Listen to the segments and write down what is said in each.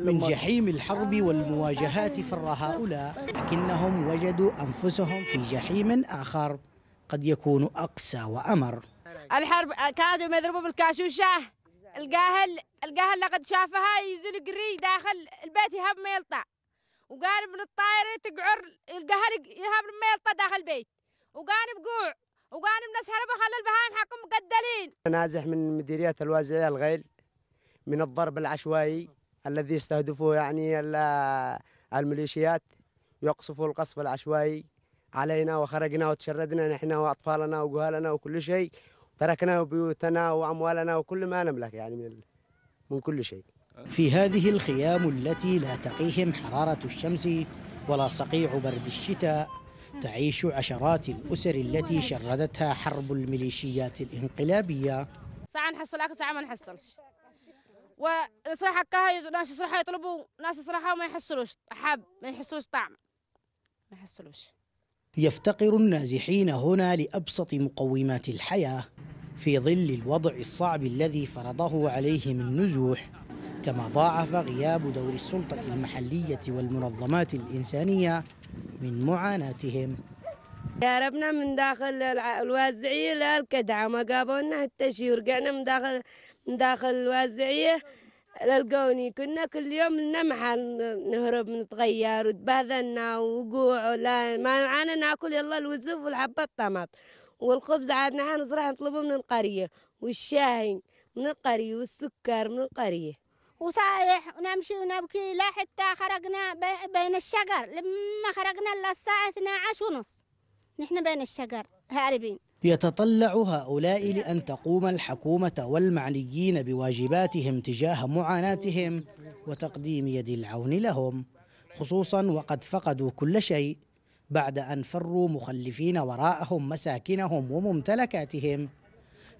من جحيم الحرب والمواجهات فر هؤلاء لكنهم وجدوا أنفسهم في جحيم آخر قد يكون أقسى وأمر الحرب كادوا يضربوا بالكاشوشة القاهل القاهل لقد شافها يزول قري داخل البيت يهب ميلطة وقال من الطائرة تقعر القاهل يهب ميلطة داخل البيت وقال بقوع وقال من هربوا خلى البهايم حقهم مقدلين نازح من مديرية الوازعية الغيل من الضرب العشوائي الذي يستهدفه يعني الميليشيات يقصفوا القصف العشوائي علينا وخرجنا وتشردنا نحن واطفالنا وجهالنا وكل شيء تركنا بيوتنا واموالنا وكل ما نملك يعني من من كل شيء. في هذه الخيام التي لا تقيهم حراره الشمس ولا صقيع برد الشتاء تعيش عشرات الاسر التي شردتها حرب الميليشيات الانقلابيه. ساعه نحصل اكو ساعه ما نحصلش. وصراحة كهاي ناس صراحة يطلبوا ناس صراحة ما يحصلوش حب ما يحصلوش طعم ما يحصلوش يفتقر النازحين هنا لأبسط مقومات الحياة في ظل الوضع الصعب الذي فرضه عليهم النزوح كما ضاعف غياب دور السلطة المحلية والمنظمات الإنسانية من معاناتهم ربنا من داخل الوازعية للكدعة ما قابلنا حتى شي ورجعنا من داخل من داخل الوازعية للقوني كنا كل يوم لنا محل نهرب نتغير وتبهذلنا وقوع ولا ما معانا ناكل يلا الوزوف والحبة الطماط والخبز عاد نحن نزرع نطلبه من القرية والشاي من القرية والسكر من القرية وصايح ونمشي ونبكي لا حتى خرجنا بين الشجر لما خرجنا إلا الساعة 12 ونص نحن بين الشجر هاربين يتطلع هؤلاء لأن تقوم الحكومة والمعنيين بواجباتهم تجاه معاناتهم وتقديم يد العون لهم خصوصا وقد فقدوا كل شيء بعد أن فروا مخلفين وراءهم مساكنهم وممتلكاتهم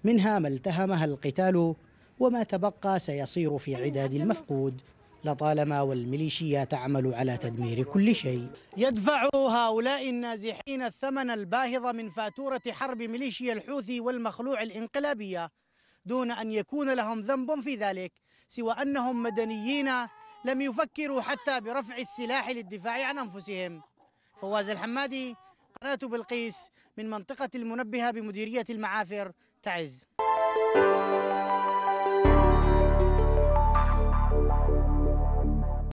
منها ما التهمها القتال وما تبقى سيصير في عداد المفقود لطالما والميليشيا تعمل على تدمير كل شيء يدفع هؤلاء النازحين الثمن الباهظ من فاتورة حرب ميليشيا الحوثي والمخلوع الإنقلابية دون أن يكون لهم ذنب في ذلك سوى أنهم مدنيين لم يفكروا حتى برفع السلاح للدفاع عن أنفسهم فواز الحمادي قناة بلقيس من منطقة المنبهة بمديرية المعافر تعز